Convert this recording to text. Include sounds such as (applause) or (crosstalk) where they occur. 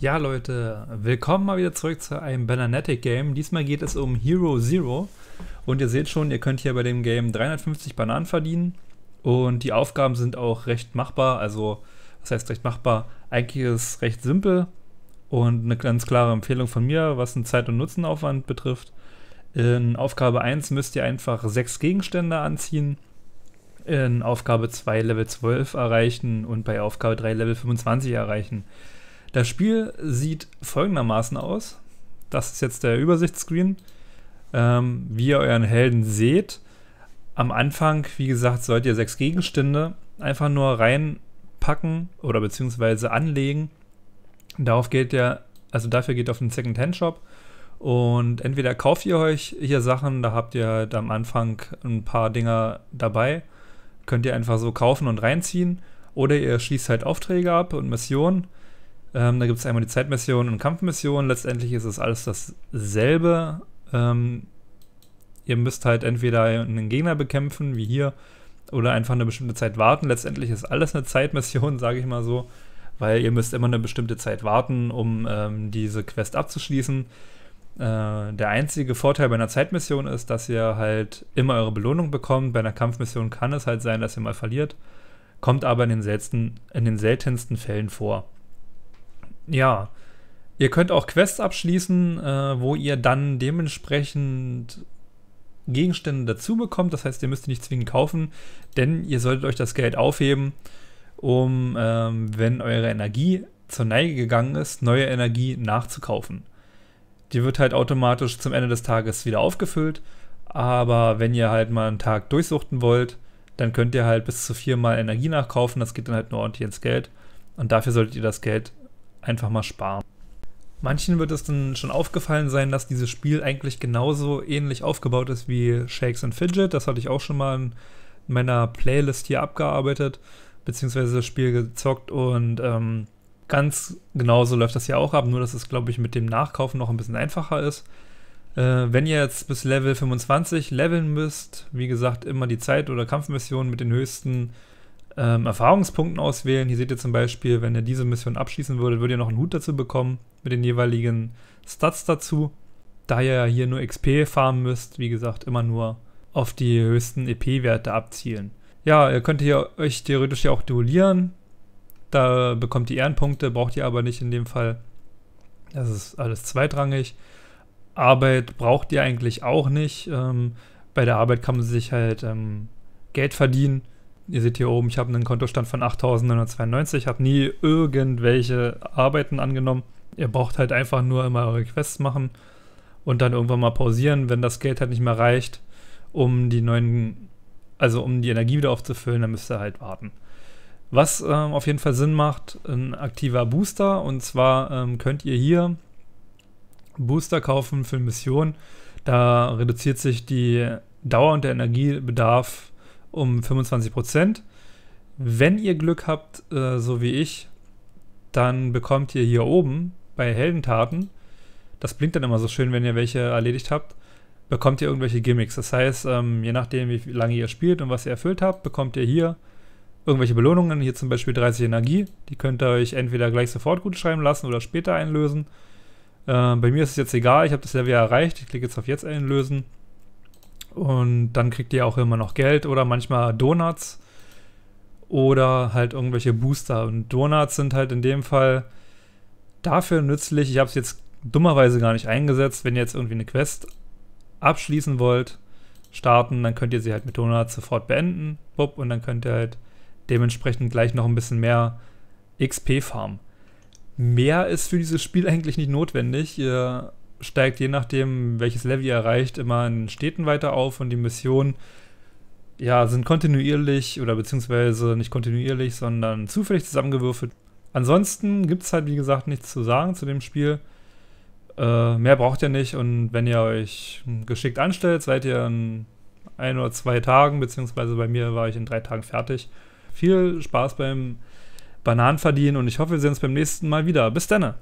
Ja, Leute, willkommen mal wieder zurück zu einem Bananatic Game. Diesmal geht es um Hero Zero. Und ihr seht schon, ihr könnt hier bei dem Game 350 Bananen verdienen. Und die Aufgaben sind auch recht machbar. Also, was heißt recht machbar? Eigentlich ist es recht simpel. Und eine ganz klare Empfehlung von mir, was den Zeit- und Nutzenaufwand betrifft. In Aufgabe 1 müsst ihr einfach sechs Gegenstände anziehen. In Aufgabe 2 Level 12 erreichen und bei Aufgabe 3 Level 25 erreichen. Das Spiel sieht folgendermaßen aus. Das ist jetzt der Übersichtsscreen. Ähm, wie ihr euren Helden seht. Am Anfang, wie gesagt, sollt ihr sechs Gegenstände einfach nur reinpacken oder beziehungsweise anlegen. Darauf geht ihr, also dafür geht ihr auf den Second-Hand-Shop und entweder kauft ihr euch hier Sachen, da habt ihr halt am Anfang ein paar Dinger dabei, könnt ihr einfach so kaufen und reinziehen, oder ihr schließt halt Aufträge ab und Missionen. Ähm, da gibt es einmal die Zeitmission und Kampfmission. Letztendlich ist es alles dasselbe. Ähm, ihr müsst halt entweder einen Gegner bekämpfen, wie hier, oder einfach eine bestimmte Zeit warten. Letztendlich ist alles eine Zeitmission, (laughs) sage ich mal so, weil ihr müsst immer eine bestimmte Zeit warten, um ähm, diese Quest abzuschließen. Äh, der einzige Vorteil bei einer Zeitmission ist, dass ihr halt immer eure Belohnung bekommt. Bei einer Kampfmission kann es halt sein, dass ihr mal verliert, kommt aber in den, selten, in den seltensten Fällen vor ja, ihr könnt auch Quests abschließen, äh, wo ihr dann dementsprechend Gegenstände dazu bekommt. Das heißt, ihr müsst die nicht zwingend kaufen, denn ihr solltet euch das Geld aufheben, um, ähm, wenn eure Energie zur Neige gegangen ist, neue Energie nachzukaufen. Die wird halt automatisch zum Ende des Tages wieder aufgefüllt, aber wenn ihr halt mal einen Tag durchsuchten wollt, dann könnt ihr halt bis zu viermal Energie nachkaufen. Das geht dann halt nur ordentlich ins Geld. Und dafür solltet ihr das Geld einfach mal sparen. Manchen wird es dann schon aufgefallen sein, dass dieses Spiel eigentlich genauso ähnlich aufgebaut ist wie Shakes and Fidget. Das hatte ich auch schon mal in meiner Playlist hier abgearbeitet, beziehungsweise das Spiel gezockt und ähm, ganz genauso läuft das ja auch ab, nur dass es, glaube ich, mit dem Nachkaufen noch ein bisschen einfacher ist. Äh, wenn ihr jetzt bis Level 25 leveln müsst, wie gesagt, immer die Zeit- oder Kampfmissionen mit den höchsten ähm, Erfahrungspunkten auswählen. Hier seht ihr zum Beispiel, wenn ihr diese Mission abschließen würdet, würdet ihr noch einen Hut dazu bekommen mit den jeweiligen Stats dazu. Da ihr ja hier nur XP farmen müsst, wie gesagt, immer nur auf die höchsten EP-Werte abzielen. Ja, ihr könnt hier euch theoretisch ja auch duellieren. Da bekommt ihr Ehrenpunkte, braucht ihr aber nicht in dem Fall. Das ist alles zweitrangig. Arbeit braucht ihr eigentlich auch nicht. Ähm, bei der Arbeit kann man sich halt ähm, Geld verdienen ihr seht hier oben, ich habe einen Kontostand von 8.992, habe nie irgendwelche Arbeiten angenommen. Ihr braucht halt einfach nur immer eure Quests machen und dann irgendwann mal pausieren, wenn das Geld halt nicht mehr reicht, um die neuen, also um die Energie wieder aufzufüllen, dann müsst ihr halt warten. Was ähm, auf jeden Fall Sinn macht, ein aktiver Booster und zwar ähm, könnt ihr hier Booster kaufen für Missionen. Da reduziert sich die Dauer und der Energiebedarf um 25 Prozent. Wenn ihr Glück habt, äh, so wie ich, dann bekommt ihr hier oben bei Heldentaten, das blinkt dann immer so schön, wenn ihr welche erledigt habt, bekommt ihr irgendwelche Gimmicks. Das heißt, ähm, je nachdem, wie lange ihr spielt und was ihr erfüllt habt, bekommt ihr hier irgendwelche Belohnungen. Hier zum Beispiel 30 Energie. Die könnt ihr euch entweder gleich sofort gut schreiben lassen oder später einlösen. Äh, bei mir ist es jetzt egal, ich habe das Level erreicht. Ich klicke jetzt auf Jetzt einlösen. Und dann kriegt ihr auch immer noch Geld oder manchmal Donuts oder halt irgendwelche Booster. Und Donuts sind halt in dem Fall dafür nützlich. Ich habe es jetzt dummerweise gar nicht eingesetzt. Wenn ihr jetzt irgendwie eine Quest abschließen wollt, starten, dann könnt ihr sie halt mit Donuts sofort beenden. Bupp, und dann könnt ihr halt dementsprechend gleich noch ein bisschen mehr XP farmen. Mehr ist für dieses Spiel (laughs) eigentlich nicht notwendig. Ihr steigt je nachdem, welches Level ihr erreicht, immer in Städten weiter auf und die Missionen ja, sind kontinuierlich oder beziehungsweise nicht kontinuierlich, sondern zufällig zusammengewürfelt. Ansonsten gibt es halt, wie gesagt, nichts zu sagen zu dem Spiel. Äh, mehr braucht ihr nicht und wenn ihr euch geschickt anstellt, seid ihr in ein oder zwei Tagen, beziehungsweise bei mir war ich in drei Tagen fertig. Viel Spaß beim Bananenverdienen und ich hoffe, wir sehen uns beim nächsten Mal wieder. Bis dann!